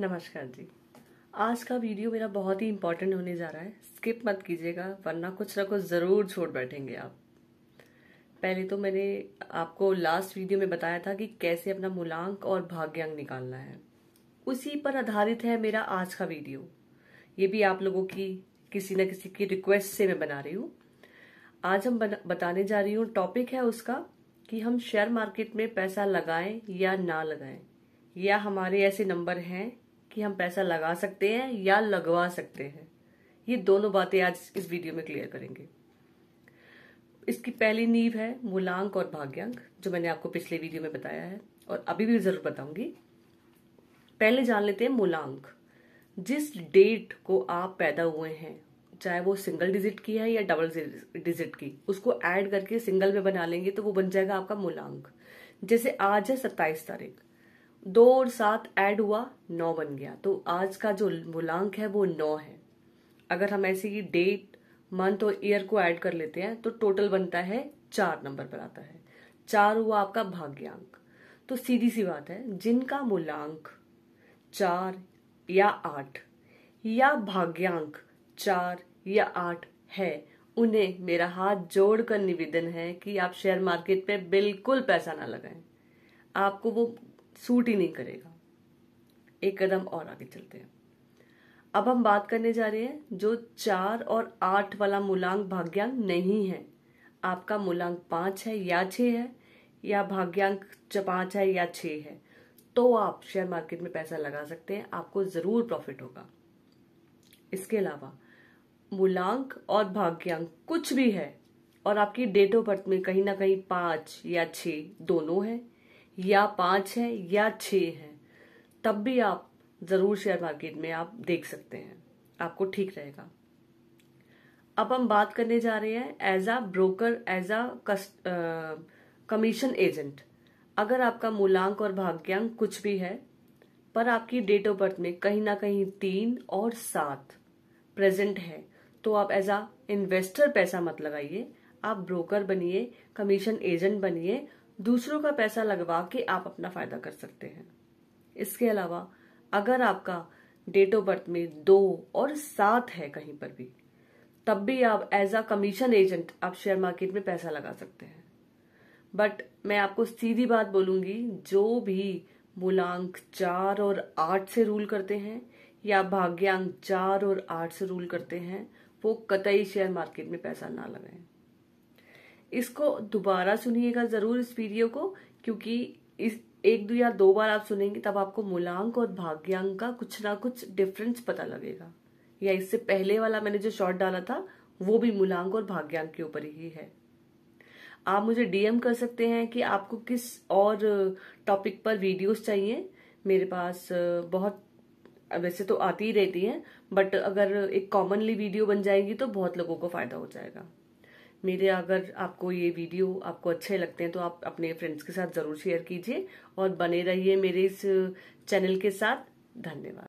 नमस्कार जी आज का वीडियो मेरा बहुत ही इम्पोर्टेंट होने जा रहा है स्किप मत कीजिएगा वरना कुछ ना कुछ ज़रूर छोड़ बैठेंगे आप पहले तो मैंने आपको लास्ट वीडियो में बताया था कि कैसे अपना मूलांक और भाग्यांक निकालना है उसी पर आधारित है मेरा आज का वीडियो ये भी आप लोगों की किसी न किसी की रिक्वेस्ट से मैं बना रही हूँ आज हम बना, बताने जा रही हूँ टॉपिक है उसका कि हम शेयर मार्केट में पैसा लगाएं या ना लगाएं या हमारे ऐसे नंबर हैं कि हम पैसा लगा सकते हैं या लगवा सकते हैं ये दोनों बातें आज इस वीडियो में क्लियर करेंगे इसकी पहली नींव है मूलांक और भाग्यांक जो मैंने आपको पिछले वीडियो में बताया है और अभी भी जरूर बताऊंगी पहले जान लेते हैं मूलांक जिस डेट को आप पैदा हुए हैं चाहे वो सिंगल डिजिट की है या डबल डिजिट की उसको ऐड करके सिंगल में बना लेंगे तो वो बन जाएगा आपका मूलांक जैसे आज है सत्ताईस तारीख दो और सात ऐड हुआ नौ बन गया तो आज का जो मूलांक है वो नौ है अगर हम ऐसे ही डेट मंथ और ईयर को ऐड कर लेते हैं तो टोटल बनता है चार नंबर पर आता है चार हुआ आपका भाग्यांक तो सीधी सी बात है जिनका मूलांक चार या आठ या भाग्यांक चार या आठ है उन्हें मेरा हाथ जोड़कर निवेदन है कि आप शेयर मार्केट पे बिल्कुल पैसा ना लगाएं आपको वो सूट ही नहीं करेगा एक कदम और आगे चलते हैं अब हम बात करने जा रहे हैं जो चार और आठ वाला मूलांक भाग्यांक नहीं है आपका मूलांक पांच है या छ है या भाग्यांक पांच है या छ है तो आप शेयर मार्केट में पैसा लगा सकते हैं आपको जरूर प्रॉफिट होगा इसके अलावा मूलांक और भाग्यांक कुछ भी है और आपकी डेट ऑफ बर्थ में कहीं ना कहीं पांच या छ दोनों है या पांच है या छ है तब भी आप ज़रूर शेयर मार्केट में आप देख सकते हैं आपको ठीक रहेगा अब हम बात करने जा रहे हैं as a broker as a commission agent अगर आपका मूलांक और भाग्यांक कुछ भी है पर आपकी डेट ऑफ बर्थ में कहीं ना कहीं तीन और सात प्रेजेंट है तो आप एज अ इन्वेस्टर पैसा मत लगाइए आप ब्रोकर बनिए कमीशन एजेंट बनिए दूसरों का पैसा लगवा के आप अपना फायदा कर सकते हैं इसके अलावा अगर आपका डेट ऑफ बर्थ में दो और सात है कहीं पर भी तब भी आप एज अ कमीशन एजेंट आप शेयर मार्केट में पैसा लगा सकते हैं बट मैं आपको सीधी बात बोलूंगी जो भी मूलांक चार और आठ से रूल करते हैं या भाग्यांक चार और आठ से रूल करते हैं वो कतई शेयर मार्केट में पैसा ना लगाएं इसको दोबारा सुनिएगा जरूर इस वीडियो को क्योंकि इस एक दो या दो बार आप सुनेंगे तब आपको मूलांक और भाग्यांक का कुछ ना कुछ डिफरेंस पता लगेगा या इससे पहले वाला मैंने जो शॉर्ट डाला था वो भी मूलांक और भाग्यांक के ऊपर ही है आप मुझे डीएम कर सकते हैं कि आपको किस और टॉपिक पर वीडियोस चाहिए मेरे पास बहुत वैसे तो आती ही रहती हैं बट अगर एक कॉमनली वीडियो बन जाएगी तो बहुत लोगों को फायदा हो जाएगा मेरे अगर आपको ये वीडियो आपको अच्छे लगते हैं तो आप अपने फ्रेंड्स के साथ ज़रूर शेयर कीजिए और बने रहिए मेरे इस चैनल के साथ धन्यवाद